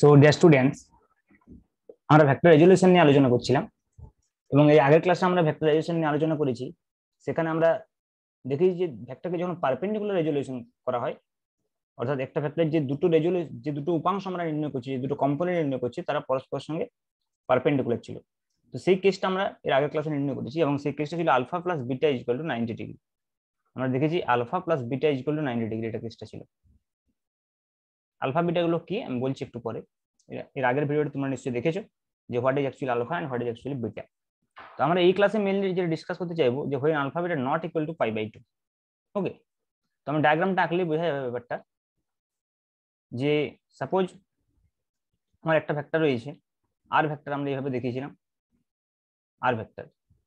so dear students আমরা vector resolution নিয়ে আলোচনা করছিলাম এবং এই আগের ক্লাসে আমরা ভেক্টর রেজুলেশন নিয়ে আলোচনা করেছি সেখানে আমরা দেখি যে ভেক্টরকে যখন পারপেন্ডিকুলার রেজুলেশন করা হয় অর্থাৎ একটা ভেক্টরের যে দুটো রেজুলেশন যে দুটো উপাংশ আমরা নির্ণয় করছি যে দুটো কম্পোনেন্ট নির্ণয় করছি তারা পরস্পর সঙ্গে পারপেন্ডিকুলার ছিল তো সেই কেসটা আমরা এর আগের ক্লাসে নির্ণয় করেছি এবং সেই কেসটা ছিল alpha plus beta is equal to ninety degree আমরা দেখেছি alpha plus beta is equal to ninety degree এটা কেসটা ছিল আলফা গুলো কি আমি বলছি একটু পরে এর আগের ভিডিওটা তোমরা নিশ্চয়ই দেখেছো যে what is actually alpha and what is actually beta তো আমরা এই ক্লাসে মেনলি যেটা ডিসকাস করতে চাইবো যে when alpha beta not equal to pi by two okay তো আমরা ডায়াগ্রামটা আঁকলেই বোঝা যাবে ব্যাপারটা যে সাপোজ আমার একটা ভেক্টর রয়েছে আর ভেক্টর আমরা এইভাবে দেখিয়েছিলাম আর ভেক্টর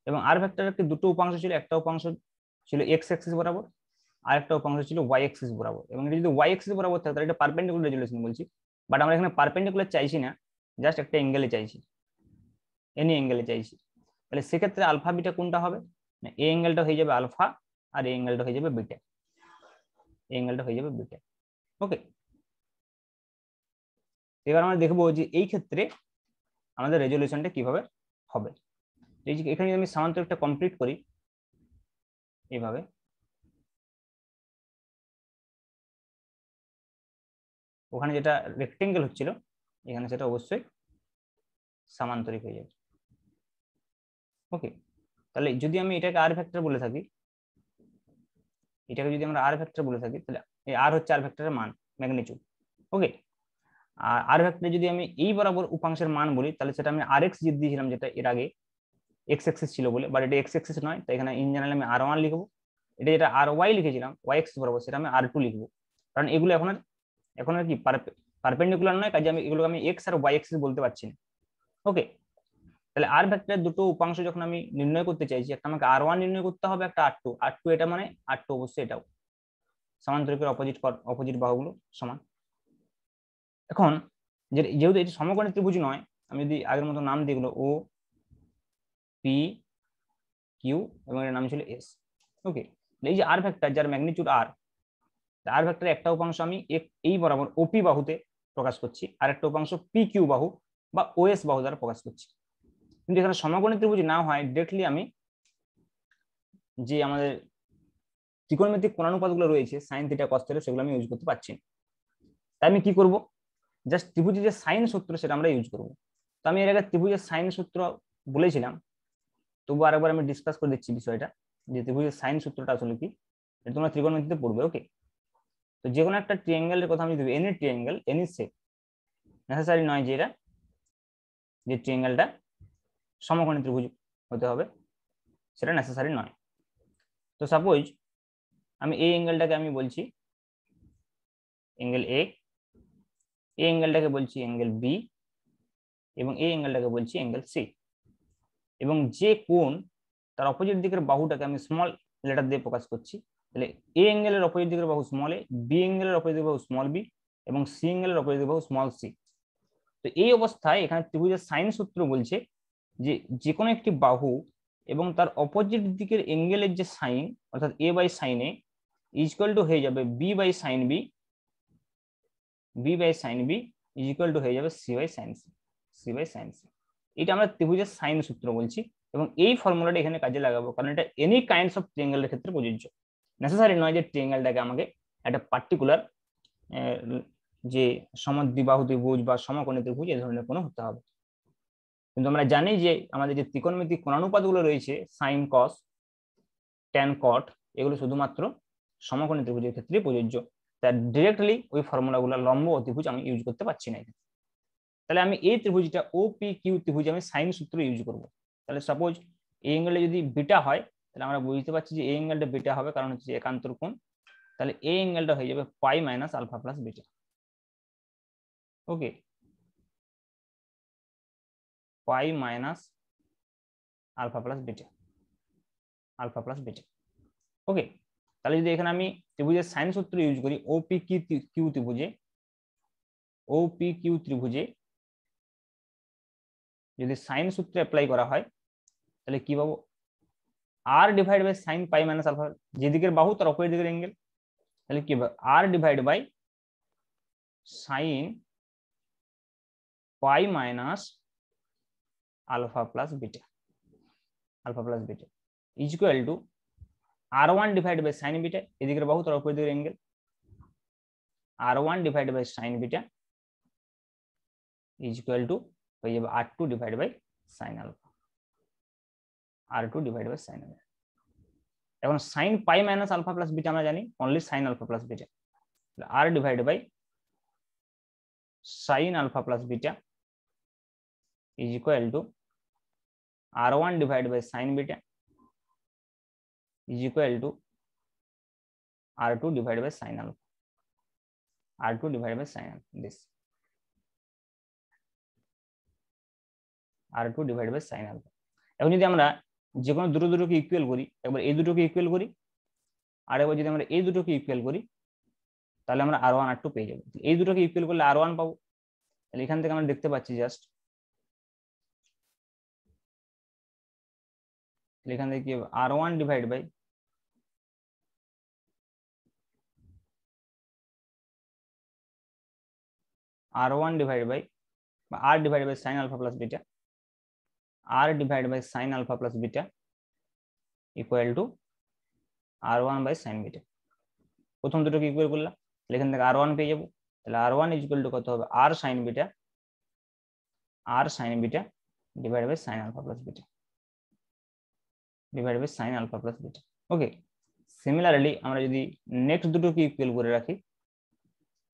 এবং আর ভেক্টরের দুটো উপাংশ ছিল একটা উপাংশ ছিল এক্স অ্যাক্সিস বরাবর আরেকটা উপাংশ ছিল ওয়াই এক্সিস বরাবর এবং এটা যদি ওয়াই এক্সিস বরাবর থাকে তাহলে এটা পারপেন্ডিকুলার রেজুলেশন বলছি বাট আমরা এখানে পারপেন্ডিকুলার চাইছি না জাস্ট একটা অ্যাঙ্গেলে চাইছি এনি অ্যাঙ্গেলে চাইছি তাহলে সেক্ষেত্রে আলফা বিটা কোনটা হবে না এ অ্যাঙ্গেলটা হয়ে যাবে আলফা আর এই অ্যাঙ্গেলটা হয়ে যাবে বিটা এ অ্যাঙ্গেলটা হয়ে যাবে বিটা ওকে এবার আমরা দেখবো যে এই ক্ষেত্রে আমাদের রেজলিউশনটা কিভাবে হবে এই যে এখানে আমি একটা কমপ্লিট করি এইভাবে ওখানে যেটা রেক্টেঙ্গেল হচ্ছিল এখানে সেটা অবশ্যই সামান্তরিক হয়ে যাবে ওকে তাহলে যদি আমি এটাকে আর ফ্যাক্টর বলে থাকি এটাকে যদি আমরা আর ফ্যাক্টর বলে থাকি তাহলে এই আর হচ্ছে আর ফ্যাক্টরের মান ম্যাগনিচিউড ওকে আর আর ফ্যাক্টরে যদি আমি এই বরাবর উপাংশের মান বলি তাহলে সেটা আমি আর এক্স দিয়েছিলাম যেটা এর আগে এক্স এক্সেস ছিল বলে বাট এটা এক্স এক্সেস নয় তাই এখানে ইন জেনারেল আমি আর ওয়ান লিখবো এটা যেটা আর ওয়াই লিখেছিলাম ওয়াই এক্স বরাবর সেটা আমি আর টু লিখবো কারণ এগুলো এখন আর এখন আর কি পারপেন্ডিকুলার নয় কাজে আমি এগুলোকে আমি এক্স আর ওয়াই এক্সিস বলতে পারছি না ওকে তাহলে আর ভেক্টরের দুটো উপাংশ যখন আমি নির্ণয় করতে চাইছি একটা আমাকে আর ওয়ান নির্ণয় করতে হবে একটা আর টু আর টু এটা মানে আর টু অবশ্যই এটাও সমান্তরিকের অপোজিট অপোজিট বাহুগুলো সমান এখন যেহেতু এটি সমগণের ত্রিভুজ নয় আমি যদি আগের মতো নাম দিই ও পি কিউ এবং এর নাম ছিল এস ওকে এই যে আর ভেক্টর যার ম্যাগনিটিউড আর আর ভেক্টরের একটা উপাংশ আমি এই বরাবর ওপি বাহুতে প্রকাশ করছি আর একটা উপাংশ পি কিউ বাহু বা ওএস বাহু দ্বারা প্রকাশ করছি কিন্তু এখানে সমকোণী ত্রিভুজ না হয় ডিরেক্টলি আমি যে আমাদের ত্রিকোণমিতিক কোণানুপাতগুলো রয়েছে সাইন থিটা কস থিটা সেগুলো আমি ইউজ করতে পারছি তাই আমি কি করব জাস্ট ত্রিভুজের যে সাইন সূত্র সেটা আমরা ইউজ করব তো আমি এর আগে ত্রিভুজের সাইন সূত্র বলেছিলাম তবু আরেকবার আমি ডিসকাস করে দিচ্ছি বিষয়টা যে ত্রিভুজের সাইন সূত্রটা আসলে কি এটা তোমরা ত্রিকোণমিতিতে পড়বে ওকে তো যে কোনো একটা ট্রিয়াঙ্গেলের কথা আমি দেবো any triangle any set necessary নয় যে এটা যে ট্রিয়াঙ্গেলটা সমকোণী ত্রিভুজ হতে হবে সেটা নেসেসারি নয় তো সাপোজ আমি এই অ্যাঙ্গেলটাকে আমি বলছি অ্যাঙ্গেল এ এই অ্যাঙ্গেলটাকে বলছি অ্যাঙ্গেল বি এবং এই অ্যাঙ্গেলটাকে বলছি অ্যাঙ্গেল সি এবং যে কোন তার অপোজিট দিকের বাহুটাকে আমি স্মল লেটার দিয়ে প্রকাশ করছি তাহলে এ অ্যাঙ্গেলের অপোজিট দিকের বাহু স্মল এ বি অ্যাঙ্গেলের অপোজিট বাহু স্মল বি এবং সি অ্যাঙ্গেলের অপোজিট দিকের বাহু স্মল সি তো এই অবস্থায় এখানে ত্রিভুজের সাইন সূত্র বলছে যে যে কোনো একটি বাহু এবং তার অপোজিট দিকের অ্যাঙ্গেলের যে সাইন অর্থাৎ a by sine a is equal to হয়ে যাবে b by sine b b by sine b is equal to হয়ে যাবে c by sine c c by sine c এটা আমরা ত্রিভুজের সাইন সূত্র বলছি এবং এই ফর্মুলাটা এখানে কাজে লাগাবো কারণ এটা এনি কাইন্ডস অফ ট্রিঙ্গেলের ক্ষেত্রে প্রযোজ্য নেসেসারি নয় যে ট্রিঙ্গেলটাকে আমাকে একটা পার্টিকুলার যে সমদ্বিবাহু ত্রিভুজ বা সমকোণী ত্রিভুজ এই ধরনের কোনো হতে হবে কিন্তু আমরা জানি যে আমাদের যে ত্রিকোণমিতিক কোণানুপাতগুলো রয়েছে সাইন কস ট্যান কট এগুলো শুধুমাত্র সমকোণী ত্রিভুজের ক্ষেত্রে প্রযোজ্য তার ডিরেক্টলি ওই ফর্মুলাগুলো লম্ব ত্রিভুজ আমি ইউজ করতে পারছি না তাহলে আমি এই ত্রিভুজটা ও পি কিউ ত্রিভুজ আমি সাইন সূত্র ইউজ করব তাহলে সাপোজ এই অ্যাঙ্গেলে যদি বিটা হয় তাহলে আমরা বুঝতে পারছি যে এই অ্যাঙ্গেলটা বিটা হবে কারণ হচ্ছে একান্তর কোণ তাহলে এই অ্যাঙ্গেলটা হয়ে যাবে pi minus alpha plus beta okay pi minus alpha plus beta alpha plus beta okay তাহলে যদি এখানে আমি ত্রিভুজের সাইন সূত্র ইউজ করি ওপি কিউ ত্রিভুজে ওপি কিউ ত্রিভুজে যদি সাইন সূত্র অ্যাপ্লাই করা হয় তাহলে কি পাবো r divide by sine pi minus alpha जी दिखे बाहू तर अपोजिट दिखे angle r divide by sine pi minus alpha plus beta alpha plus beta is equal to r one divide by sine beta ये दिखे बाहू तर अपोजिट दिखे angle r one divide by sine beta is equal to r two divide by sine alpha r two divide by sine omega এখন sine পাই minus alpha plus beta আমরা জানি only sine alpha plus beta r divide by sine alpha plus beta is equal to r1 divided by sin beta is equal to r2 divided by sin alpha r2 divided by sin alpha this r2 divided by sin alpha এখন যদি আমরা যে কোনো দুটো দুটোকে equal করি একবার এই দুটোকে ইকুয়াল করি আর একবার যদি আমরা এই দুটোকে ইকুয়াল করি তাহলে আমরা আর ওয়ান আর টু পেয়ে যাবো এই দুটোকে ইকুয়াল করলে আর ওয়ান পাবো তাহলে এখান থেকে আমরা দেখতে পাচ্ছি জাস্ট এখান থেকে কি হবে r one divide by r one divide by r divide by sine alpha plus beta r divided by sine alpha plus beta equal to r1 by sin beta প্রথম দুটোকে ইকুয়াল করলাম তাহলে এখান থেকে r1 পেয়ে যাব তাহলে r1 ইকুয়াল টু কত হবে r sin beta r sin beta divided by sin alpha plus beta divided by sin alpha plus beta okay similarly আমরা যদি নেক্সট দুটোকে ইকুয়াল করে রাখি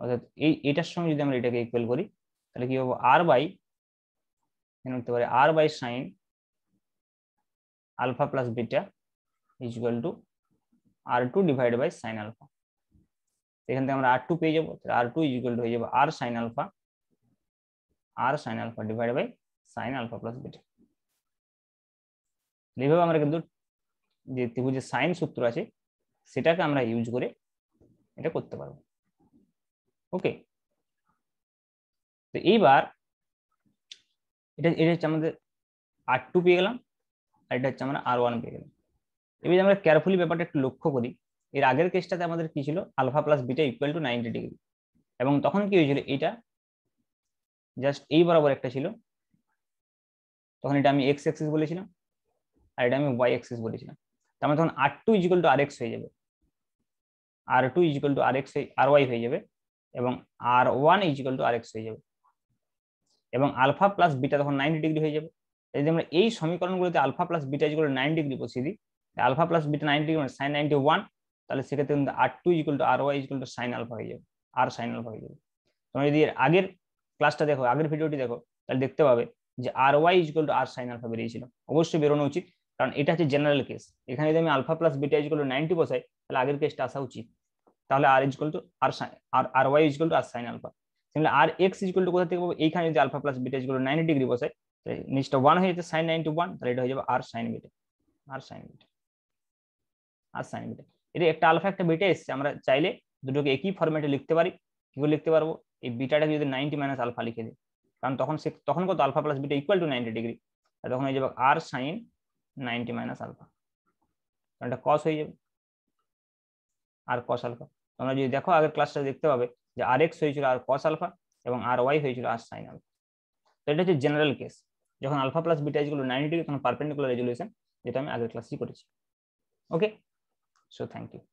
অর্থাৎ এই এটার সঙ্গে যদি আমরা এটাকে ইকুয়াল করি তাহলে কি হবে r বাই এখানে লিখতে পারি r by sine alpha plus beta is equal to r two divide by sine alpha এখান থেকে আমরা আর টু পেয়ে যাবো r two is equal to হয়ে যাবো r sine alpha r sine alpha divide by sine alpha plus beta এইভাবে আমরা কিন্তু যে ত্রিভুজের সাইন সূত্র আছে সেটাকে আমরা ইউজ করে এটা করতে পারবো ওকে তো এইবার এটা এটা হচ্ছে আমাদের আর টু পেয়ে গেলাম আর এটা হচ্ছে আমরা আর ওয়ান পেয়ে গেলাম এবার আমরা কেয়ারফুলি ব্যাপারটা একটু লক্ষ্য করি এর আগের কেসটাতে আমাদের কি ছিল alpha plus beta equal to ninety degree এবং তখন কি হয়েছিল এটা জাস্ট এই বরাবর একটা ছিল তখন এটা আমি এক্স এক্সিস বলেছিলাম আর এটা আমি ওয়াই এক্সিস বলেছিলাম তার মানে তখন r two is equal to r x হয়ে যাবে r two is equal to r x r y হয়ে যাবে এবং r one is equal to r x হয়ে যাবে এবং আলফা প্লাস বিটা তখন নাইনটি ডিগ্রি হয়ে যাবে যদি আমরা এই সমীকরণগুলোতে alpha plus beta equal nine degree বসিয়ে দিই alpha plus beta nine degree sine ninety one তাহলে সেক্ষেত্রে কিন্তু r two equal to r y equal two sine alpha হয়ে যাবে আর সাইন আলফা হয়ে যাবে তোমরা যদি আগের ক্লাসটা দেখো আগের ভিডিওটি দেখো তাহলে দেখতে পাবে যে r y equal to r sine alpha বেরিয়েছিল অবশ্যই বেরোনো উচিত কারণ এটা হচ্ছে জেনারেল কেস এখানে যদি আমি alpha plus beta equal to ninety বসাই তাহলে আগের কেসটা আসা উচিত তাহলে r equal to r sine r r y equal to r sine alpha r x equal to কোথা থেকে পাবো এইখানে যদি alpha plus beta equal to ninety degree বসাই তাহলে নিচটা ওয়ান হয়ে যাচ্ছে সাইন নাইনটি ওয়ান তাহলে এটা হয়ে যাবে r sine beta r sine beta r sine beta এটা একটা আলফা একটা বিটা এসছে আমরা চাইলে দুটোকে একই ফরম্যাটে লিখতে পারি কি করে লিখতে পারবো এই বিটাটাকে যদি নাইনটি মাইনাস আলফা লিখে দিই কারণ তখন সে তখন কত alpha plus beta equal to ninety degree তাহলে তখন হয়ে যাবে r sine ninety minus alpha কারণ এটা কস হয়ে যাবে আর কস আলফা তোমরা যদি দেখো আগের ক্লাসটা দেখতে পাবে যে আর এক্স হয়েছিল আর কস আলফা এবং আর ওয়াই হয়েছিল আর সাইন আলফা তো এটা হচ্ছে জেনারেল কেস যখন আলফা প্লাস বিটা ইজগুলো নাইনটি তখন পারপেন্ডিকুলার রেজুলেশন যেটা আমি আগের ক্লাসেই করেছি ওকে সো থ্যাংক ইউ